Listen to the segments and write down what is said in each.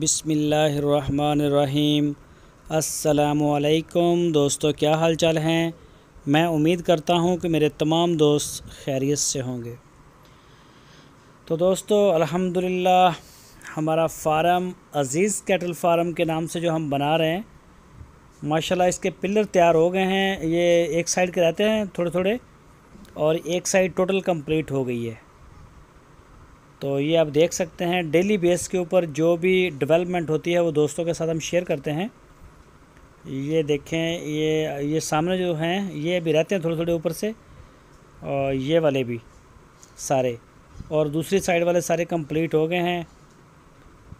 बिसमीम असलकुम दोस्तों क्या हाल चाल हैं मैं उम्मीद करता हूं कि मेरे तमाम दोस्त खैरियत से होंगे तो दोस्तों अल्हम्दुलिल्लाह हमारा फार्म अज़ीज़ कैटल फार्म के नाम से जो हम बना रहे हैं माशाल्लाह इसके पिलर तैयार हो गए हैं ये एक साइड के रहते हैं थोड़े थोड़े और एक साइड टोटल कम्प्लीट हो गई है तो ये आप देख सकते हैं डेली बेस के ऊपर जो भी डेवलपमेंट होती है वो दोस्तों के साथ हम शेयर करते हैं ये देखें ये ये सामने जो हैं ये भी रहते हैं थोड़े थोड़े ऊपर से और ये वाले भी सारे और दूसरी साइड वाले सारे कंप्लीट हो गए हैं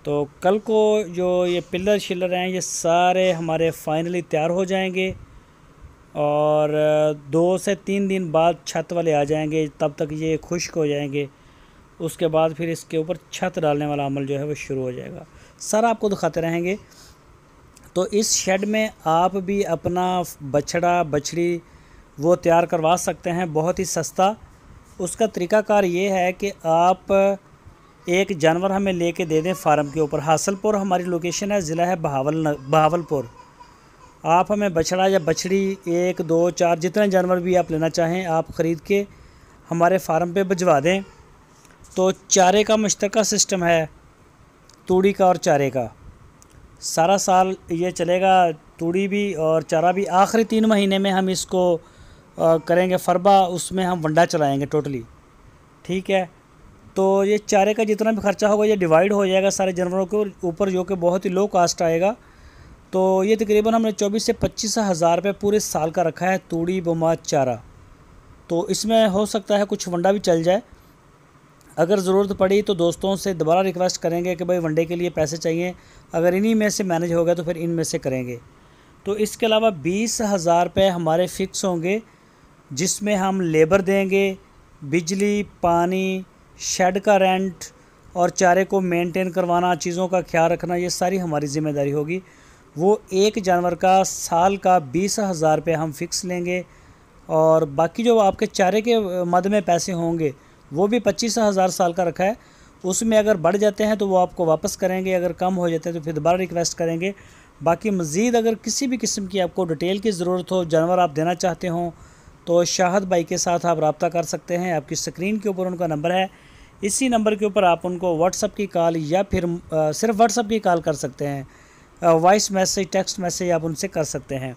तो कल को जो ये पिलर शिलर हैं ये सारे हमारे फाइनली तैयार हो जाएंगे और दो से तीन दिन बाद छत वाले आ जाएंगे तब तक ये खुश्क हो जाएंगे उसके बाद फिर इसके ऊपर छत डालने वाला अमल जो है वो शुरू हो जाएगा सर आपको दिखाते रहेंगे तो इस शेड में आप भी अपना बछड़ा बछड़ी वो तैयार करवा सकते हैं बहुत ही सस्ता उसका तरीकाकार ये है कि आप एक जानवर हमें ले कर दे दें फार्म के ऊपर हासलपुर हमारी लोकेशन है ज़िला है बहावल बहावलपुर आप हमें बछड़ा या बछड़ी एक दो चार जितने जानवर भी आप लेना चाहें आप ख़रीद के हमारे फार्म पे भिजवा दें तो चारे का मुश्तरका सिस्टम है तूड़ी का और चारे का सारा साल ये चलेगा तूड़ी भी और चारा भी आखिरी तीन महीने में हम इसको करेंगे फरबा उसमें हम वंडा चलाएंगे टोटली ठीक है तो ये चारे का जितना भी खर्चा होगा ये डिवाइड हो जाएगा सारे जानवरों के ऊपर जो कि बहुत ही लो कास्ट आएगा तो ये तकरीबन हमने चौबीस से पच्चीस हज़ार रुपये पूरे साल का रखा है तूड़ी बमा चारा तो इसमें हो सकता है कुछ वंडा भी चल जाए अगर ज़रूरत पड़ी तो दोस्तों से दोबारा रिक्वेस्ट करेंगे कि भाई वनडे के लिए पैसे चाहिए अगर इन्हीं में से मैनेज होगा तो फिर इन में से करेंगे तो इसके अलावा बीस हज़ार रुपये हमारे फ़िक्स होंगे जिसमें हम लेबर देंगे बिजली पानी शेड का रेंट और चारे को मेंटेन करवाना चीज़ों का ख्याल रखना ये सारी हमारी ज़िम्मेदारी होगी वो एक जानवर का साल का बीस हज़ार रुपये हम फिक्स लेंगे और बाकी जो आपके चारे के मद में पैसे होंगे वो भी पच्चीस हज़ार साल का रखा है उसमें अगर बढ़ जाते हैं तो वो आपको वापस करेंगे अगर कम हो जाते हैं तो फिर दोबारा रिक्वेस्ट करेंगे बाकी मज़ीद अगर किसी भी किस्म की आपको डिटेल की ज़रूरत हो जानवर आप देना चाहते हों तो शाहद भाई के साथ आप रबता कर सकते हैं आपकी स्क्रीन के ऊपर उनका नंबर है इसी नंबर के ऊपर आप उनको व्हाट्सअप की कॉल या फिर आ, सिर्फ व्हाट्सअप की कॉल कर सकते हैं वॉइस मैसेज टेक्स्ट मैसेज आप उनसे कर सकते हैं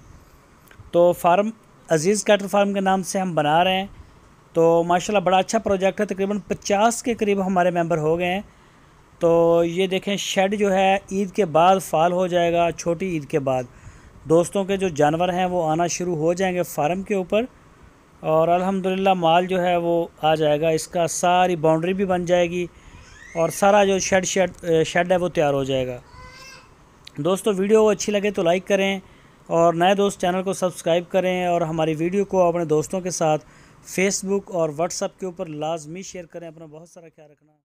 तो फार्म अज़ीज़ कैटर फार्म के नाम से हम बना रहे हैं तो माशाल्लाह बड़ा अच्छा प्रोजेक्ट है तकरीबन पचास के करीब हमारे मेंबर हो गए हैं तो ये देखें शेड जो है ईद के बाद फाल हो जाएगा छोटी ईद के बाद दोस्तों के जो जानवर हैं वो आना शुरू हो जाएंगे फार्म के ऊपर और अल्हम्दुलिल्लाह माल जो है वो आ जाएगा इसका सारी बाउंड्री भी बन जाएगी और सारा जो शेड शेड शेड है वो तैयार हो जाएगा दोस्तों वीडियो अच्छी लगे तो लाइक करें और नए दोस्त चैनल को सब्सक्राइब करें और हमारी वीडियो को अपने दोस्तों के साथ फेसबुक और व्हाट्सअप के ऊपर लाजमी शेयर करें अपना बहुत सारा ख्याल रखना